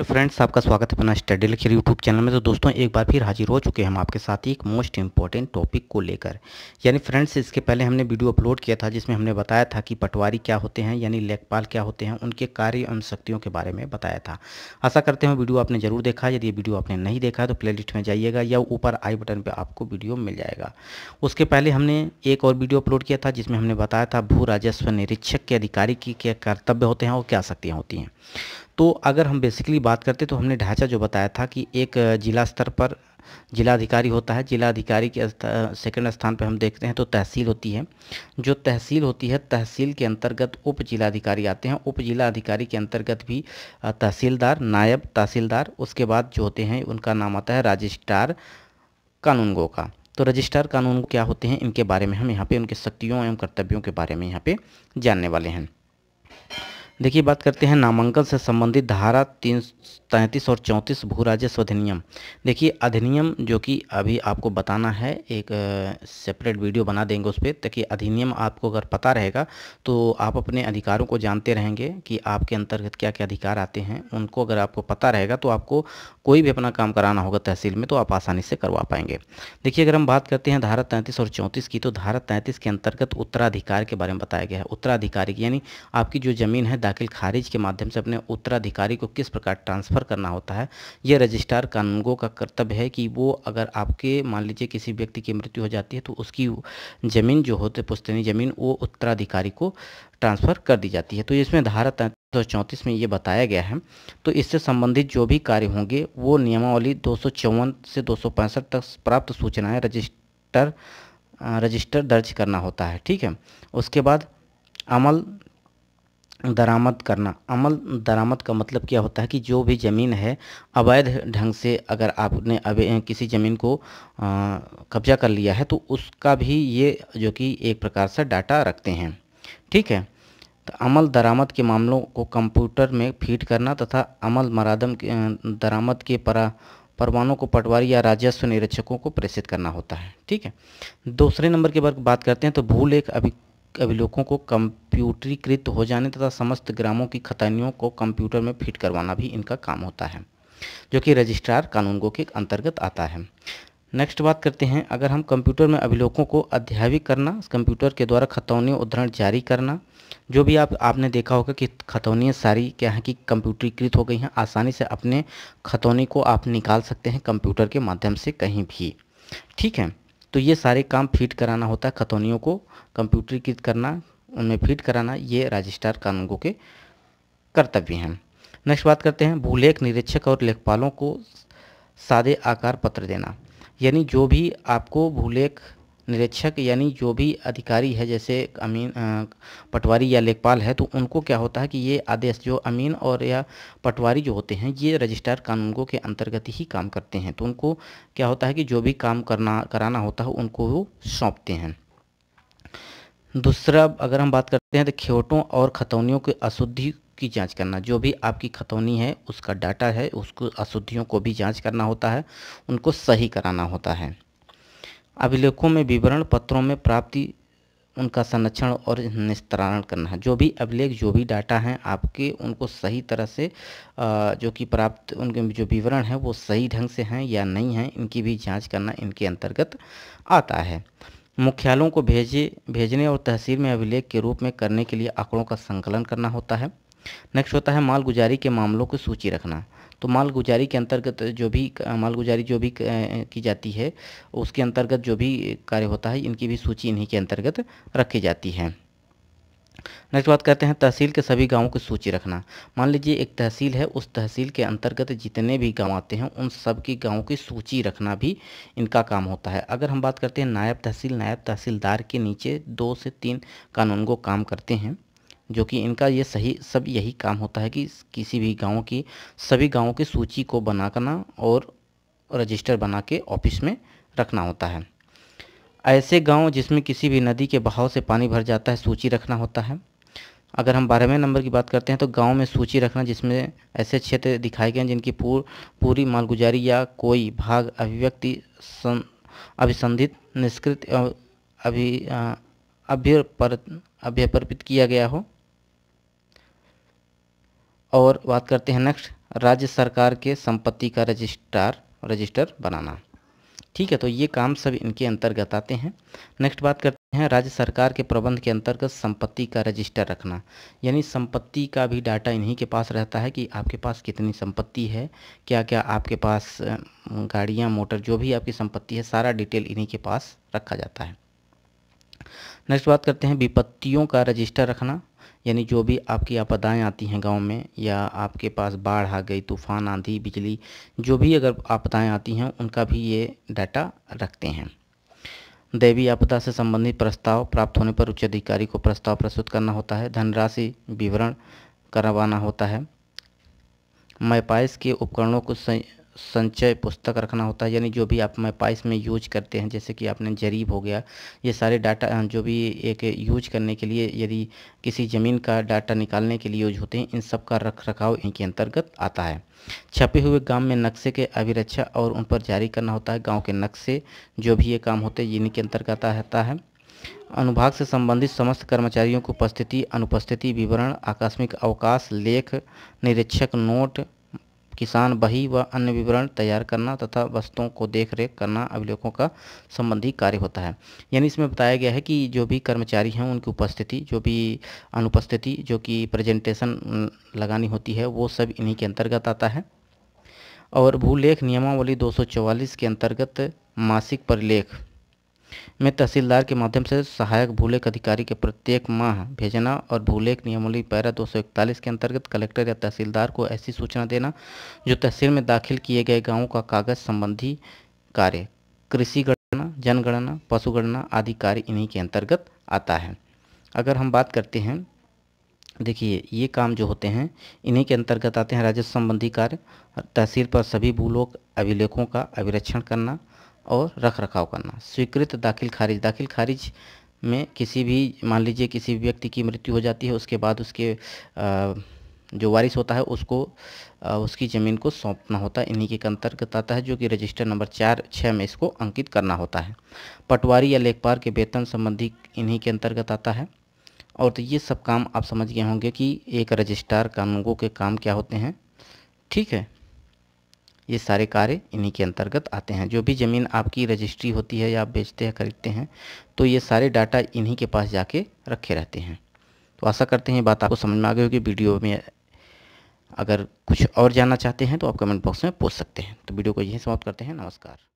तो फ्रेंड्स आपका स्वागत है अपना स्टडी लिखे यूट्यूब चैनल में तो दोस्तों एक बार फिर हाजिर हो चुके हैं हम आपके साथ ही एक मोस्ट इंपॉर्टेंट टॉपिक को लेकर यानी फ्रेंड्स इसके पहले हमने वीडियो अपलोड किया था जिसमें हमने बताया था कि पटवारी क्या होते हैं यानी लेखपाल क्या होते हैं उनके कार्य एवं शक्तियों के बारे में बताया था आशा करते हैं वीडियो आपने जरूर देखा यदि ये वीडियो आपने नहीं देखा तो प्ले में जाइएगा या ऊपर आई बटन पर आपको वीडियो मिल जाएगा उसके पहले हमने एक और वीडियो अपलोड किया था जिसमें हमने बताया था भू राजस्व निरीक्षक के अधिकारी की क्या कर्तव्य होते हैं और क्या शक्तियाँ होती हैं तो अगर हम बेसिकली बात करते तो हमने ढांचा जो बताया था कि एक जिला स्तर पर जिलाधिकारी होता है जिला अधिकारी के सेकंड स्थान पर हम देखते हैं तो तहसील होती है जो तहसील होती है तहसील के अंतर्गत उप जिलाधिकारी आते हैं उप जिलाधिकारी के अंतर्गत भी तहसीलदार नायब तहसीलदार उसके बाद जो होते हैं उनका नाम आता है रजिस्ट्रार कानूनगो का तो रजिस्ट्रार कानून क्या होते हैं इनके बारे में हम यहाँ पे उनके शक्तियों एवं कर्तव्यों के बारे में यहाँ पे जानने वाले हैं देखिए बात करते हैं नामांकन से संबंधित धारा तीन तैंतीस और चौंतीस भू राजस्व अधिनियम देखिए अधिनियम जो कि अभी आपको बताना है एक सेपरेट वीडियो बना देंगे उस पर ताकि अधिनियम आपको अगर पता रहेगा तो आप अपने अधिकारों को जानते रहेंगे कि आपके अंतर्गत क्या क्या अधिकार आते हैं उनको अगर आपको पता रहेगा तो आपको कोई भी अपना काम कराना होगा तहसील में तो आप आसानी से करवा पाएंगे देखिए अगर हम बात करते हैं धारा तैंतीस और चौंतीस की तो धारा तैंतीस के अंतर्गत उत्तराधिकार के बारे में बताया गया है उत्तराधिकारी यानी आपकी जो ज़मीन है दाखिल खारिज के माध्यम से अपने उत्तराधिकारी को किस प्रकार ट्रांसफ़र करना होता है यह रजिस्ट्रार कानूनगो का कर्तव्य है कि वो अगर आपके मान लीजिए किसी व्यक्ति की मृत्यु हो जाती है तो उसकी ज़मीन जो होते पुश्तनी ज़मीन वो उत्तराधिकारी को ट्रांसफ़र कर दी जाती है तो इसमें धारा दो चौंतीस में ये बताया गया है तो इससे संबंधित जो भी कार्य होंगे वो नियमावली दो सौ चौवन से दो सौ पैंसठ तक प्राप्त सूचनाएं रजिस्टर रजिस्टर दर्ज करना होता है ठीक है उसके बाद अमल दरामद करना अमल दरामद का मतलब क्या होता है कि जो भी ज़मीन है अवैध ढंग से अगर आपने अवे किसी ज़मीन को कब्जा कर लिया है तो उसका भी ये जो कि एक प्रकार से डाटा रखते हैं ठीक है तो अमल दरामद के मामलों को कंप्यूटर में फीड करना तथा अमल मरादम दरामद के परा परवानों को पटवारी या राजस्व निरीक्षकों को प्रेषित करना होता है ठीक है दूसरे नंबर के बार बात करते हैं तो भूलेख अभी अभिलेखों को कंप्यूटरीकृत हो जाने तथा समस्त ग्रामों की खतानियों को कंप्यूटर में फिट करवाना भी इनका काम होता है जो कि रजिस्ट्रार कानूनगो के अंतर्गत आता है नेक्स्ट बात करते हैं अगर हम कंप्यूटर में अभिलेखों को अध्याविक करना कंप्यूटर के द्वारा खतौनी उदाहरण जारी करना जो भी आप आपने देखा होगा कि खतौनियाँ सारी क्या है कि कंप्यूटरीकृत हो गई हैं आसानी से अपने खतौनी को आप निकाल सकते हैं कंप्यूटर के माध्यम से कहीं भी ठीक है तो ये सारे काम फिट कराना होता है खतौनियों को कंप्यूटरीकृत करना उनमें फिट कराना ये रजिस्ट्रार कानूनों के कर्तव्य हैं नेक्स्ट बात करते हैं भूलेख निरीक्षक और लेखपालों को सादे आकार पत्र देना यानी जो भी आपको भूलेख निरीक्षक यानी जो भी अधिकारी है जैसे अमीन पटवारी या लेखपाल है तो उनको क्या होता है कि ये आदेश जो अमीन और या पटवारी जो होते हैं ये रजिस्ट्रार कानूनों के अंतर्गत ही काम करते हैं तो उनको क्या होता है कि जो भी काम करना कराना होता है उनको वो सौंपते हैं दूसरा अगर हम बात करते हैं तो खेवटों और खतौनियों की अशुद्धि की जांच करना जो भी आपकी खतौनी है उसका डाटा है उसको अशुद्धियों को भी जांच करना होता है उनको सही कराना होता है अभिलेखों में विवरण पत्रों में प्राप्ति उनका संरक्षण और निस्तारण करना है जो भी अभिलेख जो भी डाटा हैं आपके उनको सही तरह से जो कि प्राप्त उनके जो विवरण हैं वो सही ढंग से हैं या नहीं हैं इनकी भी जांच करना इनके अंतर्गत आता है मुख्यालयों को भेजे भेजने और तहसील में अभिलेख के रूप में करने के लिए आंकड़ों का संकलन करना होता है नेक्स्ट होता है मालगुजारी के मामलों की सूची रखना तो मालगुजारी के अंतर्गत जो भी मालगुजारी जो भी की जाती है उसके अंतर्गत जो भी कार्य होता है इनकी भी सूची इन्हीं के अंतर्गत रखी जाती है नेक्स्ट बात करते हैं तहसील के सभी गांवों की सूची रखना मान लीजिए एक तहसील है उस तहसील के अंतर्गत जितने भी गांव आते हैं उन सब की गांवों की सूची रखना भी इनका काम होता है अगर हम बात करते हैं नायब तहसील नायब तहसीलदार के नीचे दो से तीन कानून को काम करते हैं जो कि इनका ये सही सब यही काम होता है कि किसी भी गाँव की सभी गाँव की सूची को बना करना और रजिस्टर बना के ऑफिस में रखना होता है ऐसे गांव जिसमें किसी भी नदी के बहाव से पानी भर जाता है सूची रखना होता है अगर हम बारहवें नंबर की बात करते हैं तो गांव में सूची रखना जिसमें ऐसे क्षेत्र दिखाए गए हैं जिनकी पूर, पूरी मालगुजारी या कोई भाग अभिव्यक्ति अभिसंधित निष्कृत अभी अभ्यपर अभ्यपर्पित किया गया हो और बात करते हैं नेक्स्ट राज्य सरकार के संपत्ति का रजिस्ट्रार रजिस्टर बनाना ठीक है तो ये काम सब इनके अंतर्गत आते हैं नेक्स्ट बात करते हैं राज्य सरकार के प्रबंध के अंतर्गत संपत्ति का रजिस्टर रखना यानी संपत्ति का भी डाटा इन्हीं के पास रहता है कि आपके पास कितनी संपत्ति है क्या क्या आपके पास गाड़ियाँ मोटर जो भी आपकी संपत्ति है सारा डिटेल इन्हीं के पास रखा जाता है नेक्स्ट बात करते हैं विपत्तियों का रजिस्टर रखना यानी जो भी आपकी आपदाएं आती हैं गांव में या आपके पास बाढ़ आ गई तूफान आंधी बिजली जो भी अगर आपदाएं आती हैं उनका भी ये डाटा रखते हैं देवी आपदा से संबंधित प्रस्ताव प्राप्त होने पर उच्च अधिकारी को प्रस्ताव प्रस्तुत करना होता है धनराशि विवरण करवाना होता है मैपाइस के उपकरणों को संचय पुस्तक रखना होता है यानी जो भी आप पाइस में यूज करते हैं जैसे कि आपने जरीब हो गया ये सारे डाटा जो भी एक यूज करने के लिए यदि किसी ज़मीन का डाटा निकालने के लिए यूज होते हैं इन सब का रख रखाव इनके अंतर्गत आता है छपे हुए गांव में नक्शे के अभिरक्षा और उन पर जारी करना होता है गाँव के नक्शे जो भी ये काम होते हैं इनके अंतर्गत आता है अनुभाग से संबंधित समस्त कर्मचारियों को उपस्थिति अनुपस्थिति विवरण आकस्मिक अवकाश लेख निरीक्षक नोट किसान बही व अन्य विवरण तैयार करना तथा वस्तुओं को देख रेख करना अभिलेखों का संबंधी कार्य होता है यानी इसमें बताया गया है कि जो भी कर्मचारी हैं उनकी उपस्थिति जो भी अनुपस्थिति जो कि प्रेजेंटेशन लगानी होती है वो सब इन्हीं के अंतर्गत आता है और भूलेख नियमावली दो के अंतर्गत मासिक परिलेख में तहसीलदार के माध्यम से सहायक भूलेख अधिकारी के प्रत्येक माह भेजना और भूलेख नियमावली पैरा दो के अंतर्गत कलेक्टर या तहसीलदार को ऐसी सूचना देना जो तहसील में दाखिल किए गए गाँव का कागज संबंधी कार्य कृषि गणना जनगणना पशुगणना आदि कार्य इन्हीं के अंतर्गत आता है अगर हम बात करते हैं देखिए ये काम जो होते हैं इन्हीं के अंतर्गत आते हैं राजस्व संबंधी कार्य तहसील पर सभी भूलोक अभिलेखों का अभिरक्षण करना और रख रखाव करना स्वीकृत दाखिल खारिज दाखिल खारिज में किसी भी मान लीजिए किसी भी व्यक्ति की मृत्यु हो जाती है उसके बाद उसके आ, जो वारिस होता है उसको आ, उसकी ज़मीन को सौंपना होता है इन्हीं के अंतर्गत आता है जो कि रजिस्टर नंबर चार छः में इसको अंकित करना होता है पटवारी या लेखपाल के वेतन संबंधी इन्हीं के अंतर्गत आता है और तो ये सब काम आप समझ गए होंगे कि एक रजिस्ट्रार कानूनों के काम क्या होते हैं ठीक है ये सारे कार्य इन्हीं के अंतर्गत आते हैं जो भी ज़मीन आपकी रजिस्ट्री होती है या आप बेचते हैं खरीदते हैं तो ये सारे डाटा इन्हीं के पास जाके रखे रहते हैं तो आशा करते हैं बात आपको समझ में आ गई होगी वीडियो में अगर कुछ और जानना चाहते हैं तो आप कमेंट बॉक्स में पूछ सकते हैं तो वीडियो को यही समाप्त करते हैं नमस्कार